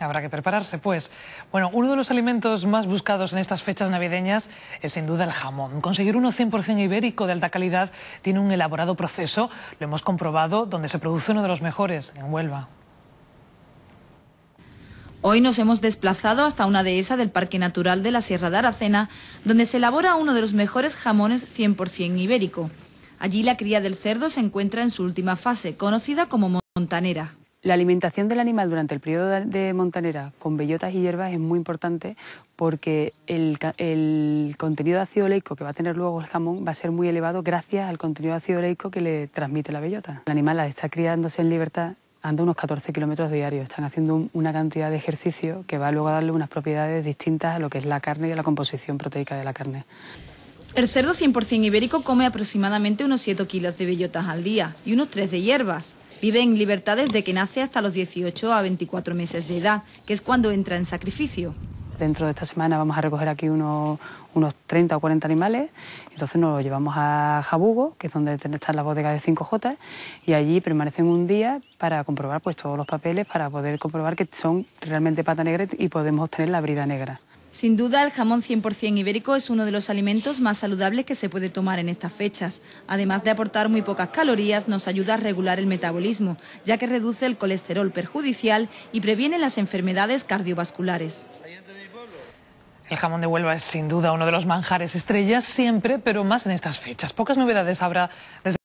Habrá que prepararse, pues. Bueno, uno de los alimentos más buscados en estas fechas navideñas es sin duda el jamón. Conseguir uno 100% ibérico de alta calidad tiene un elaborado proceso, lo hemos comprobado, donde se produce uno de los mejores, en Huelva. Hoy nos hemos desplazado hasta una dehesa del Parque Natural de la Sierra de Aracena, donde se elabora uno de los mejores jamones 100% ibérico. Allí la cría del cerdo se encuentra en su última fase, conocida como montanera. La alimentación del animal durante el periodo de montanera con bellotas y hierbas es muy importante porque el, contenido ácido oleico que va a tener luego el jamón va a ser muy elevado gracias al contenido ácido oleico que le transmite la bellota. El animal está criándose en libertad, anda unos 14 kilómetros diarios, están haciendo una cantidad de ejercicio que va luego a darle unas propiedades distintas a lo que es la carne y a la composición proteica de la carne. El cerdo 100% ibérico come aproximadamente unos 7 kilos de bellotas al día y unos 3 de hierbas. Vive en libertad desde que nace hasta los 18 a 24 meses de edad, que es cuando entra en sacrificio. Dentro de esta semana vamos a recoger aquí unos, unos 30 o 40 animales, entonces nos los llevamos a Jabugo, que es donde está la bodega de 5J, y allí permanecen un día para comprobar pues, todos los papeles, para poder comprobar que son realmente pata negra y podemos obtener la brida negra. Sin duda, el jamón 100% ibérico es uno de los alimentos más saludables que se puede tomar en estas fechas. Además de aportar muy pocas calorías, nos ayuda a regular el metabolismo, ya que reduce el colesterol perjudicial y previene las enfermedades cardiovasculares. El jamón de Huelva es sin duda uno de los manjares estrellas siempre, pero más en estas fechas. Pocas novedades habrá desde